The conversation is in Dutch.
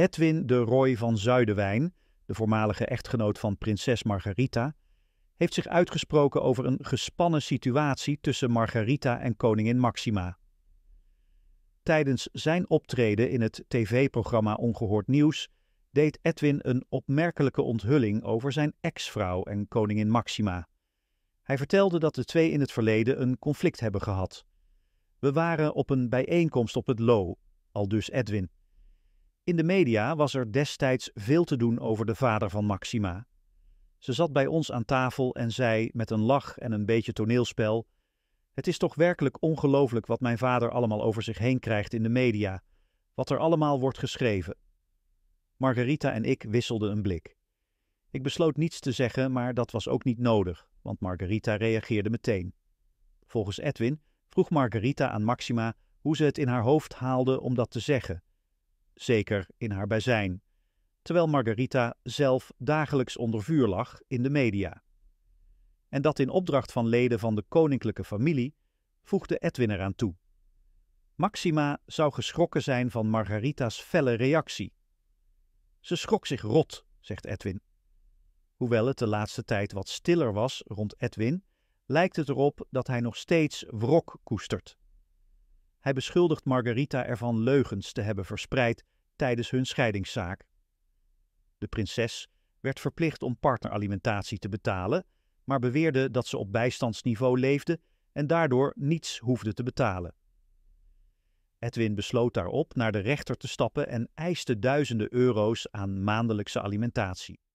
Edwin de Roy van Zuidewijn, de voormalige echtgenoot van prinses Margarita, heeft zich uitgesproken over een gespannen situatie tussen Margarita en koningin Maxima. Tijdens zijn optreden in het tv-programma Ongehoord Nieuws deed Edwin een opmerkelijke onthulling over zijn ex-vrouw en koningin Maxima. Hij vertelde dat de twee in het verleden een conflict hebben gehad. We waren op een bijeenkomst op het Lo, aldus Edwin. In de media was er destijds veel te doen over de vader van Maxima. Ze zat bij ons aan tafel en zei met een lach en een beetje toneelspel: Het is toch werkelijk ongelooflijk wat mijn vader allemaal over zich heen krijgt in de media, wat er allemaal wordt geschreven. Margarita en ik wisselden een blik. Ik besloot niets te zeggen, maar dat was ook niet nodig, want Margarita reageerde meteen. Volgens Edwin vroeg Margarita aan Maxima hoe ze het in haar hoofd haalde om dat te zeggen zeker in haar bijzijn, terwijl Margarita zelf dagelijks onder vuur lag in de media. En dat in opdracht van leden van de koninklijke familie, voegde Edwin eraan toe. Maxima zou geschrokken zijn van Margarita's felle reactie. Ze schrok zich rot, zegt Edwin. Hoewel het de laatste tijd wat stiller was rond Edwin, lijkt het erop dat hij nog steeds wrok koestert. Hij beschuldigt Margarita ervan leugens te hebben verspreid tijdens hun scheidingszaak. De prinses werd verplicht om partneralimentatie te betalen, maar beweerde dat ze op bijstandsniveau leefde en daardoor niets hoefde te betalen. Edwin besloot daarop naar de rechter te stappen en eiste duizenden euro's aan maandelijkse alimentatie.